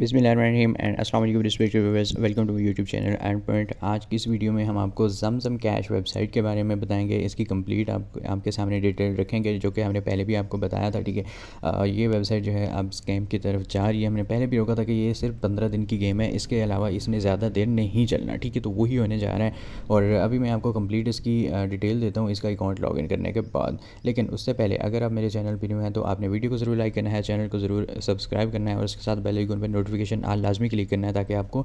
बिसमीम एंड असलम respective welcome to YouTube channel and point आज की इस वीडियो में हम आपको जमजम कैश वेबसाइट के बारे में बताएंगे इसकी कंप्लीट आप आपके सामने डिटेल रखेंगे जो कि हमने पहले भी आपको बताया था ठीक है ये वेबसाइट जो है अब स्कैम की तरफ जा रही है हमने पहले भी रोका था कि ये सिर्फ पंद्रह दिन की गेम है इसके अलावा इसने ज़्यादा देर नहीं चलना ठीक है तो वही होने जा रहा है और अभी मैं आपको कम्प्लीट इसकी डिटेल देता हूँ इसका अकाउंट लॉग करने के बाद लेकिन उससे पहले अगर आप मेरे चैनल पर न्यू हैं तो आपने वीडियो को ज़रूर लाइक करना है चैनल को ज़रूर सब्सक्राइब करना है और उसके साथ बेलाइकन पर नोटिफिकेशन आज लाजमी क्लिक करना है ताकि आपको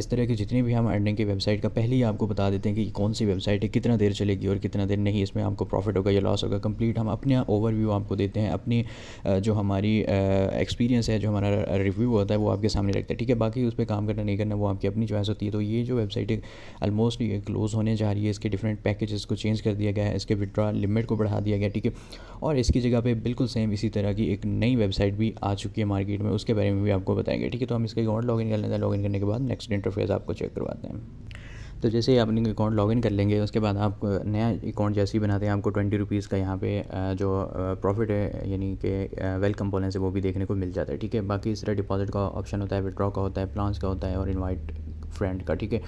इस तरह की जितनी भी हम अर्निंग की वेबसाइट का पहले ही आपको बता देते हैं कि कौन सी वेबसाइट है कितना देर चलेगी और कितना देर नहीं इसमें आपको प्रॉफिट होगा या लॉस होगा कंप्लीट हम अपने ओवरव्यू आपको देते हैं अपनी जो हमारी एक्सपीरियंस है जो हमारा रिव्यू होता है वो आपके सामने रखता है ठीक है बाकी उस पर काम करना नहीं करना वो आपकी अपनी चॉइस होती है तो ये जो वेबसाइट है ऑलमोस्ट ये क्लोज़ होने जा रही है इसके डिफरेंट पैकेजेस को चेंज कर दिया गया है इसके विड्रॉ लिमिट को बढ़ा दिया गया ठीक है और इसकी जगह पर बिल्कुल सेम इसी तरह की एक नई वेबसाइट भी आ चुकी है मार्केट में उसके बारे में भी आपको बताएंगे जाएंगे ठीक है तो हम इसका अकाउंट लॉगिन कर लेते हैं लॉगिन करने के बाद नेक्स्ट इंटरफेस आपको चेक करवाते हैं तो जैसे ही आप अपने अकाउंट लॉगिन कर लेंगे उसके बाद आप नया अकाउंट जैसे ही बनाते हैं आपको ट्वेंटी रुपीज़ का यहाँ पे जो प्रॉफिट है यानी कि वेल कंपोनेंस है वो भी देखने को मिल जाता है ठीक है बाकी इस तरह डिपॉजिट का ऑप्शन होता है विड्रॉ का होता है प्लान्स का होता है और इन्वाइट फ्रेंड का ठीक है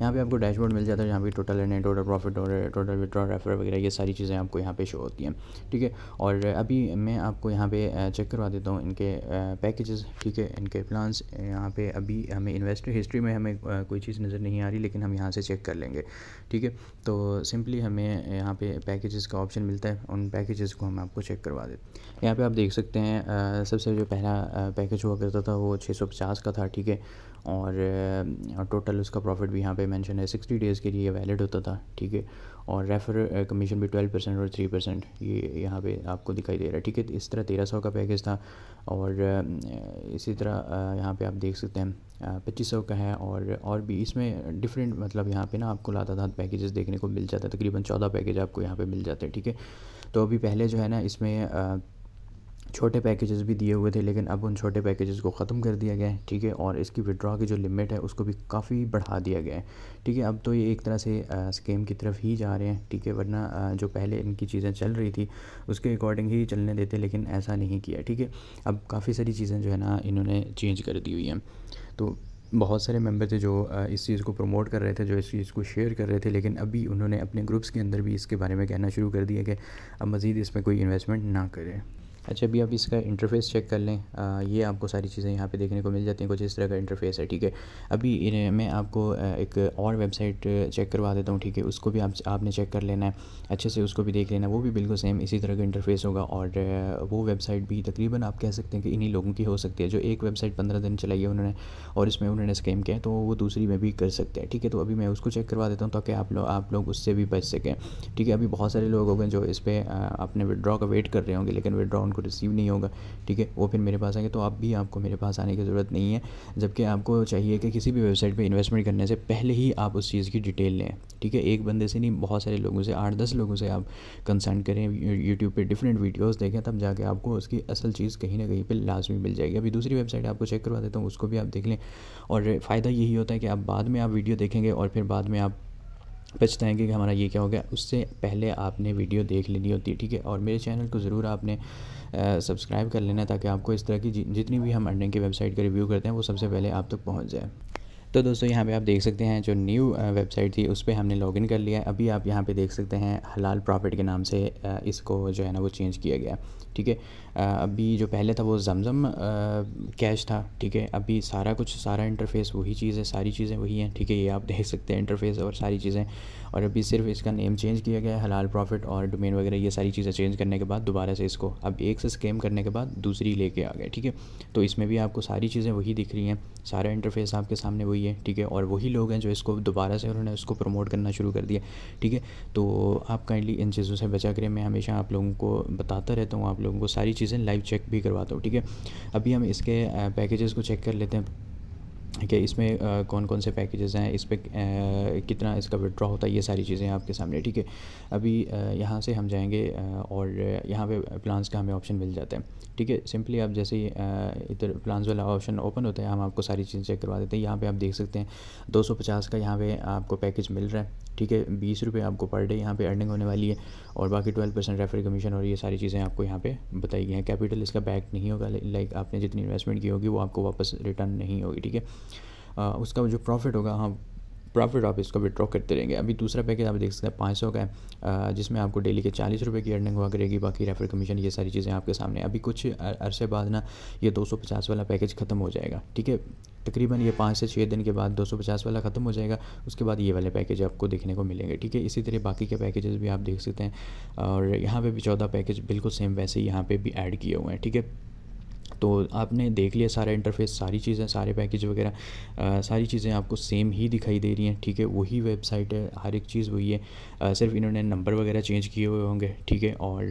यहाँ पे आपको डैशबोर्ड मिल जाता है जहाँ पे टोटल अर्निंग टोटल प्रॉफिट और टोटल विड्रॉ रेफर वगैरह ये सारी चीज़ें आपको यहाँ पे शो होती हैं ठीक है और अभी मैं आपको यहाँ पे चेक करवा देता हूँ इनके पैकेजेस ठीक है इनके प्लान्स यहाँ पे अभी हमें इन्वेस्टर हिस्ट्री में हमें कोई चीज़ नज़र नहीं आ रही लेकिन हम यहाँ से चेक कर लेंगे ठीक है तो सिंपली हमें यहाँ पर पैकेजेस का ऑप्शन मिलता है उन पैकेजेस को हम आपको चेक करवा देते यहाँ पर आप देख सकते हैं सबसे जो पहला पैकेज हुआ करता था वो छः का था ठीक है और टोटल उसका प्रॉफिट भी यहाँ पे मेंशन है सिक्सटी डेज़ के लिए वैलिड होता था ठीक है और रेफर कमीशन भी ट्वेल्व परसेंट और थ्री परसेंट ये यहाँ पे आपको दिखाई दे रहा है ठीक है तो इस तरह तेरह सौ का पैकेज था और इसी तरह यहाँ पे आप देख सकते हैं पच्चीस सौ का है और और भी इसमें डिफरेंट मतलब यहाँ पे ना आपको लाता था पैकेजेस देखने को मिल जाता है तकरीबन चौदह पैकेज आपको यहाँ पर मिल जाते हैं ठीक है तो अभी पहले जो है ना इसमें छोटे पैकेजेस भी दिए हुए थे लेकिन अब उन छोटे पैकेजेस को ख़त्म कर दिया गया है ठीक है और इसकी विड्रॉ की जो लिमिट है उसको भी काफ़ी बढ़ा दिया गया है ठीक है अब तो ये एक तरह से स्केम की तरफ ही जा रहे हैं ठीक है वरना आ, जो पहले इनकी चीज़ें चल रही थी उसके अकॉर्डिंग ही चलने देते लेकिन ऐसा नहीं किया ठीक है अब काफ़ी सारी चीज़ें जो है ना इन्होंने चेंज कर दी हुई हैं तो बहुत सारे मेंबर थे जो इस चीज़ को प्रमोट कर रहे थे जो इस चीज़ को शेयर कर रहे थे लेकिन अभी उन्होंने अपने ग्रुप्स के अंदर भी इसके बारे में कहना शुरू कर दिया कि अब मज़ीद इसमें कोई इन्वेस्टमेंट ना करें अच्छा अभी आप इसका इंटरफेस चेक कर लें आ, ये आपको सारी चीज़ें यहाँ पे देखने को मिल जाती हैं कुछ इस तरह का इंटरफेस है ठीक है अभी मैं आपको एक और वेबसाइट चेक करवा देता हूँ ठीक है उसको भी आप आपने चेक कर लेना है अच्छे से उसको भी देख लेना वो भी बिल्कुल सेम इसी तरह का इंटरफेस होगा और वो वेबसाइट भी तकरीबन आप कह सकते हैं कि इन्हीं लोगों की हो सकती है जो एक वेबसाइट पंद्रह दिन चलाई है उन्होंने और इसमें उन्होंने स्कैम किया तो वो दूसरी में भी कर सकते हैं ठीक है तो अभी मैं उसको चेक करवा देता हूँ ताकि आप लोग आप लोग उससे भी बच सकें ठीक है अभी बहुत सारे लोग होंगे जो इस पर अपने विड्रॉ का वेट कर रहे होंगे लेकिन विड्रॉ आपको रिसीव नहीं होगा ठीक है वो फिर मेरे पास आएंगे तो आप भी आपको मेरे पास आने की ज़रूरत नहीं है जबकि आपको चाहिए कि किसी भी वेबसाइट पर इन्वेस्टमेंट करने से पहले ही आप उस चीज़ की डिटेल लें ठीक है एक बंदे से नहीं बहुत सारे लोगों से आठ दस लोगों से आप कंसल्ट करें यूट्यूब पर डिफरेंट वीडियोज़ देखें तब जाके आपको उसकी असल चीज़ कहीं ना कहीं पर लाजमी मिल जाएगी अभी दूसरी वेबसाइट आपको चेक करवा देता हूँ उसको भी आप देख लें और फ़ायदा यही होता है कि आप बाद में आप वीडियो देखेंगे और फिर बाद में आप पछताएंगे कि हमारा ये क्या हो गया उससे पहले आपने वीडियो देख लेनी होती है ठीक है और मेरे चैनल को ज़रूर आपने सब्सक्राइब कर लेना ताकि आपको इस तरह की जितनी भी हम अंडे की वेबसाइट का रिव्यू करते हैं वो सबसे पहले आप तक तो पहुँच जाए तो दोस्तों यहाँ पे आप देख सकते हैं जो न्यू वेबसाइट uh, थी उस पर हमने लॉगिन कर लिया है अभी आप यहाँ पे देख सकते हैं हलाल प्रॉफिट के नाम से uh, इसको जो है ना वो चेंज किया गया ठीक है uh, अभी जो पहले था वो जमजम कैश था ठीक है अभी सारा कुछ सारा इंटरफेस वही चीज़ है सारी चीज़ें वही हैं ठीक है ये आप देख सकते हैं इंटरफेस और सारी चीज़ें और अभी सिर्फ इसका नेम चेंज किया गया है हलाल प्रॉफिट और डोमेन वगैरह ये सारी चीज़ें चेंज करने के बाद दोबारा से इसको अब एक से स्कैम करने के बाद दूसरी लेके आ गए ठीक है तो इसमें भी आपको सारी चीज़ें वही दिख रही हैं सारा इंटरफेस आपके सामने वही है चाहिए ठीक है और वही लोग हैं जो इसको दोबारा से उन्होंने उसको प्रमोट करना शुरू कर दिया ठीक है तो आप काइंडली इन चीज़ों से बचा करें मैं हमेशा आप लोगों को बताता रहता हूँ आप लोगों को सारी चीज़ें लाइव चेक भी करवाता हूँ ठीक है अभी हम इसके पैकेजेस को चेक कर लेते हैं कि इसमें कौन कौन से पैकेजेस हैं इस पर कितना इसका विड्रॉ होता है ये सारी चीज़ें आपके सामने ठीक है अभी यहाँ से हम जाएंगे और यहाँ पे प्लान्स का हमें ऑप्शन मिल जाता है ठीक है सिंपली आप जैसे ही इधर प्लान्स वाला ऑप्शन ओपन होता है हम आपको सारी चीज़ें चेक करवा देते हैं यहाँ पे आप देख सकते हैं दो का यहाँ पर आपको पैकेज मिल रहा है ठीक है बीस रुपये आपको पर डे यहाँ पे अर्निंग होने वाली है और बाकी ट्वेल्व परसेंट रेफर कमीशन और ये सारी चीज़ें आपको यहाँ पे बताई गई हैं कैपिटल इसका बैक नहीं होगा लाइक आपने जितनी इन्वेस्टमेंट की होगी वो आपको वापस रिटर्न नहीं होगी ठीक है आ, उसका जो प्रॉफिट होगा हाँ प्रॉफिट आप इसका विड्रॉ करते रहेंगे अभी दूसरा पैकेज आप देख सकते हैं पाँच सौ का है जिसमें आपको डेली के चालीस रुपये की अर्निंग हुआ करेगी बाकी रेफर कमीशन ये सारी चीज़ें आपके सामने अभी कुछ अरसे बाद ना ये दो सौ पचास वाला पैकेज ख़त्म हो जाएगा ठीक है तकरीबन ये पाँच से छः दिन के बाद दो सौ पचास वाला ख़त्म हो जाएगा उसके बाद ये वाले पैकेज आपको देखने को मिलेंगे ठीक है इसी तरह बाकी के पैकेजेस भी आप देख सकते हैं और यहाँ पे भी चौदह पैकेज बिल्कुल सेम वैसे ही यहाँ पे भी ऐड किए हुए हैं ठीक है तो आपने देख लिया सारा इंटरफेस सारी चीज़ें सारे पैकेज वगैरह सारी चीज़ें आपको सेम ही दिखाई दे रही हैं ठीक है वही वेबसाइट है हर एक चीज़ वही है आ, सिर्फ इन्होंने नंबर वगैरह चेंज किए हुए होंगे ठीक है और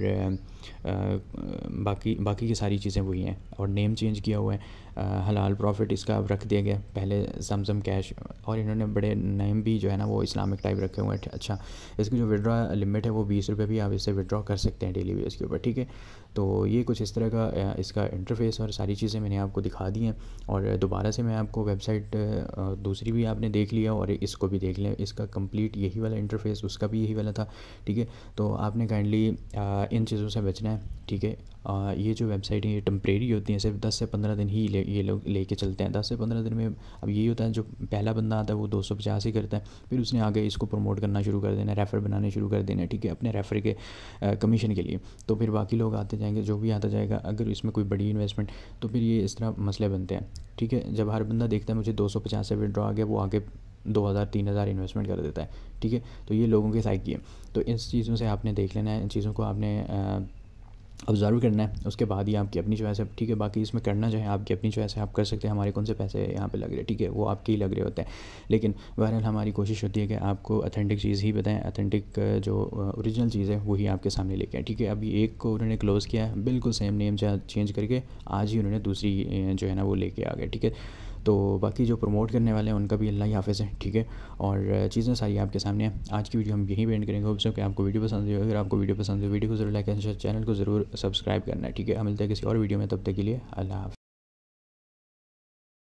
बाकी बाकी की सारी चीज़ें वही हैं और नेम चेंज किया हुआ है हलाल प्रॉफिट इसका अब रख दिया गया पहले समसम कैश और इन्होंने बड़े नेम भी जो है ना वो इस्लामिक टाइप रखे हुए हैं अच्छा इसकी जो विड्रा लिमिट है वो बीस रुपये भी आप इससे विड्रा कर सकते हैं डेली बेस के ऊपर ठीक है तो ये कुछ इस तरह का इसका इंटरफेस और सारी चीज़ें मैंने आपको दिखा दी हैं और दोबारा से मैं आपको वेबसाइट दूसरी भी आपने देख लिया और इसको भी देख लिया इसका कंप्लीट यही वाला इंटरफेस उसका भी यही वाला था ठीक है तो आपने काइंडली इन चीज़ों से बच बचना है ठीक है ये जो वेबसाइट है ये टम्प्रेरी होती है सिर्फ 10 से 15 दिन ही ले ये लोग लेके चलते हैं 10 से 15 दिन में अब यही होता है जो पहला बंदा आता है वो दो सौ पचास ही करता है फिर उसने आगे इसको प्रमोट करना शुरू कर देना रेफ़र बनाने शुरू कर देना ठीक है अपने रेफ़र के कमीशन के लिए तो फिर बाकी लोग आते जाएंगे जो भी आता जाएगा अगर इसमें कोई बड़ी इन्वेस्टमेंट तो फिर ये इस तरह मसले बनते हैं ठीक है जब हर बंदा देखता है मुझे दो सौ पचास से विड्रॉ आ गया वो आगे दो हज़ार तीन हज़ार इन्वेस्टमेंट कर देता है ठीक है तो ये लोगों के साइकी है तो इन चीज़ों से आपने देख लेना है इन चीज़ों को आपने ऑब्ज़र्व करना है उसके बाद ही आपकी अपनी चॉइस है ठीक है बाकी इसमें करना जो है आपकी अपनी चॉइस है आप कर सकते हैं हमारे कौन से पैसे यहाँ पे लग रहे हैं ठीक है वो आपके ही लग रहे होते हैं लेकिन बहरहाल हमारी कोशिश होती है कि आपको अथेंटिक चीज़ ही बताएं अथेंटिक जो ओरिजिनल चीज़ है वही आपके सामने लेके आए ठीक है अभी एक को उन्होंने क्लोज़ किया है बिल्कुल सेम नेम चेंज करके आज ही उन्होंने दूसरी जो है ना वो लेके आ गए ठीक है तो बाकी जो प्रमोट करने वाले हैं उनका भी अल्लाह ही हाफ़िज़ है ठीक है और चीज़ें सारी आपके सामने हैं आज की वीडियो हम यहीं पेंट करेंगे होप्सो कि आपको वीडियो पसंद हो अगर आपको वीडियो पसंद है वीडियो को जरूर लाइक एंड चैनल को ज़रूर सब्सक्राइब करना है ठीक है हम मिलते हैं किसी और वीडियो में तब तक के लिए अल्लाह हाफ़